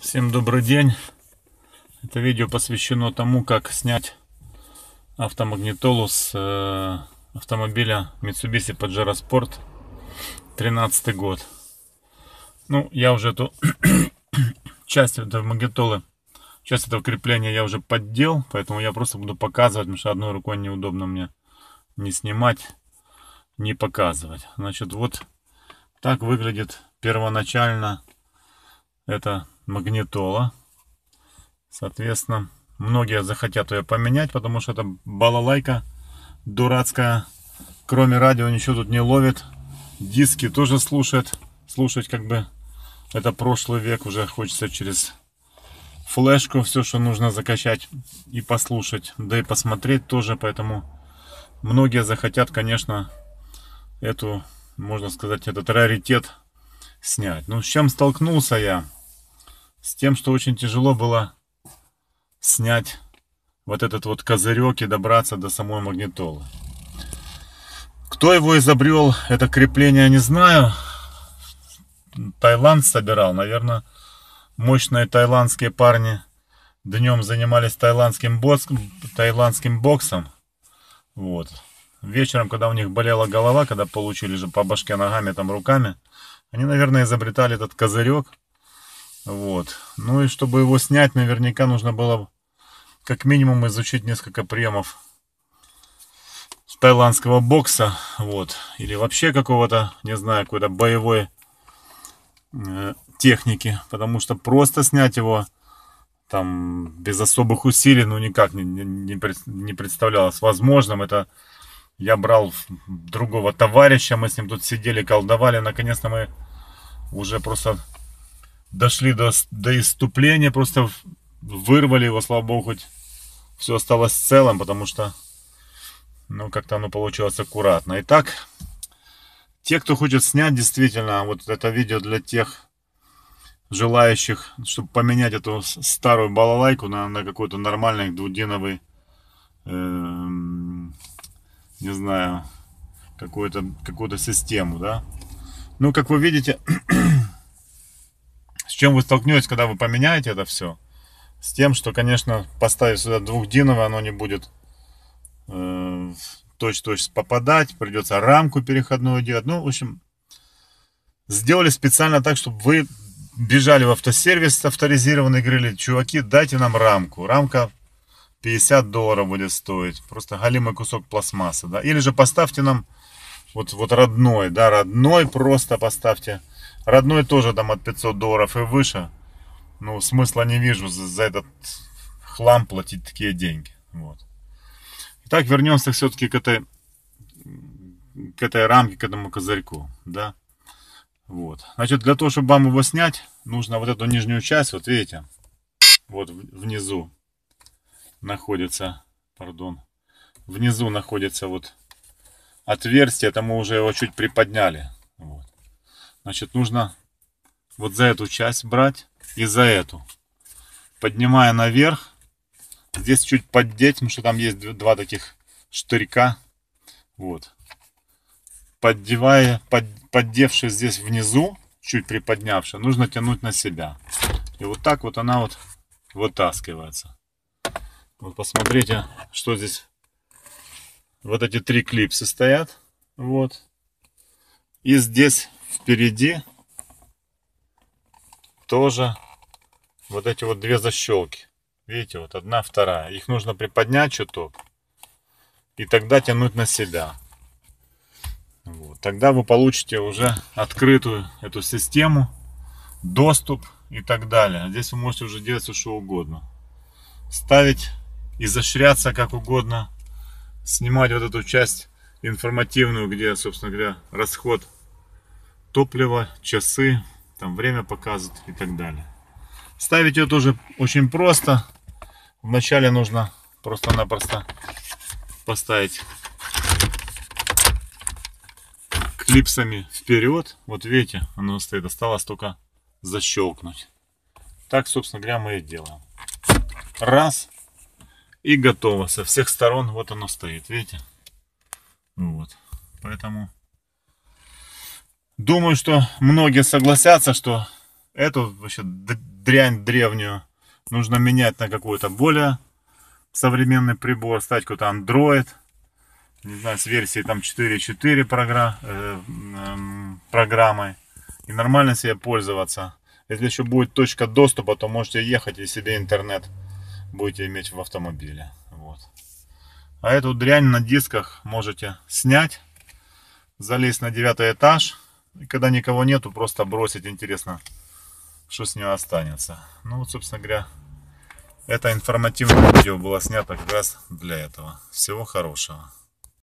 Всем добрый день! Это видео посвящено тому, как снять автомагнитолу с э, автомобиля Mitsubishi Pajero Sport 13 год. Ну, я уже эту часть этого магнитолы, часть этого крепления я уже поддел, поэтому я просто буду показывать, потому что одной рукой неудобно мне не снимать, не показывать. Значит, вот так выглядит первоначально это магнитола. Соответственно, многие захотят ее поменять, потому что это балалайка дурацкая. Кроме радио ничего тут не ловит. Диски тоже слушает. Слушать как бы это прошлый век. Уже хочется через флешку все, что нужно закачать и послушать. Да и посмотреть тоже. Поэтому многие захотят, конечно, эту, можно сказать, этот раритет снять. Ну, с чем столкнулся я? с тем, что очень тяжело было снять вот этот вот козырек и добраться до самой магнитолы. Кто его изобрел, это крепление не знаю. Таиланд собирал, наверное, мощные таиландские парни днем занимались таиландским, бокс, таиландским боксом. Вот. Вечером, когда у них болела голова, когда получили же по башке ногами, там руками, они, наверное, изобретали этот козырек. Вот. Ну и чтобы его снять, наверняка нужно было как минимум изучить несколько приемов тайландского бокса. Вот. Или вообще какого-то, не знаю, какой-то боевой э, техники. Потому что просто снять его там без особых усилий, ну никак не, не, не представлялось возможным. Это я брал другого товарища, мы с ним тут сидели, колдовали. Наконец-то мы уже просто дошли до, до иступления, просто вырвали его, слава богу, хоть все осталось целым, потому что, ну, как-то оно получилось аккуратно. Итак, те, кто хочет снять, действительно, вот это видео для тех желающих, чтобы поменять эту старую балалайку на, на какой-то нормальный двудиновый, э, эм, не знаю, какую-то какую систему, да. Ну, как вы видите, чем вы столкнетесь, когда вы поменяете это все? С тем, что, конечно, поставив сюда двухдиновое, оно не будет э, точь точь-точь попадать, придется рамку переходную делать. Ну, в общем, сделали специально так, чтобы вы бежали в автосервис авторизированный, говорили, чуваки, дайте нам рамку. Рамка 50 долларов будет стоить. Просто галимый кусок пластмассы. Да? Или же поставьте нам вот, вот родной, да, родной просто поставьте Родной тоже там от 500 долларов и выше. Ну, смысла не вижу за, за этот хлам платить такие деньги. Вот. Итак, вернемся все-таки к этой, к этой рамке, к этому козырьку. Да? Вот. Значит, для того, чтобы вам его снять, нужно вот эту нижнюю часть, вот видите, вот внизу находится, пардон, внизу находится вот отверстие, это мы уже его чуть приподняли. Вот. Значит, нужно вот за эту часть брать и за эту. Поднимая наверх, здесь чуть поддеть, потому что там есть два таких штырька. Вот. Поддевая, под, поддевши здесь внизу, чуть приподнявши, нужно тянуть на себя. И вот так вот она вот вытаскивается. Вот посмотрите, что здесь. Вот эти три клипсы стоят. Вот. И здесь впереди тоже вот эти вот две защелки. Видите, вот одна, вторая. Их нужно приподнять чуток и тогда тянуть на себя. Вот. Тогда вы получите уже открытую эту систему, доступ и так далее. Здесь вы можете уже делать все что угодно. Ставить, изощряться как угодно, снимать вот эту часть информативную, где, собственно говоря, расход топливо, часы, там время показывают и так далее. Ставить ее тоже очень просто. Вначале нужно просто-напросто поставить клипсами вперед. Вот видите, оно стоит. Осталось только защелкнуть. Так, собственно говоря, мы и делаем. Раз. И готово. Со всех сторон вот оно стоит. Видите? Вот. Поэтому Думаю, что многие согласятся, что эту вообще дрянь древнюю нужно менять на какой-то более современный прибор, стать какой-то Android, не знаю, с версией там 4.4 програ... э, э, программой и нормально себе пользоваться. Если еще будет точка доступа, то можете ехать и себе интернет будете иметь в автомобиле. Вот. А эту дрянь на дисках можете снять, залезть на девятый этаж – и когда никого нету, просто бросить, интересно, что с нее останется. Ну вот, собственно говоря, это информативное видео было снято как раз для этого. Всего хорошего.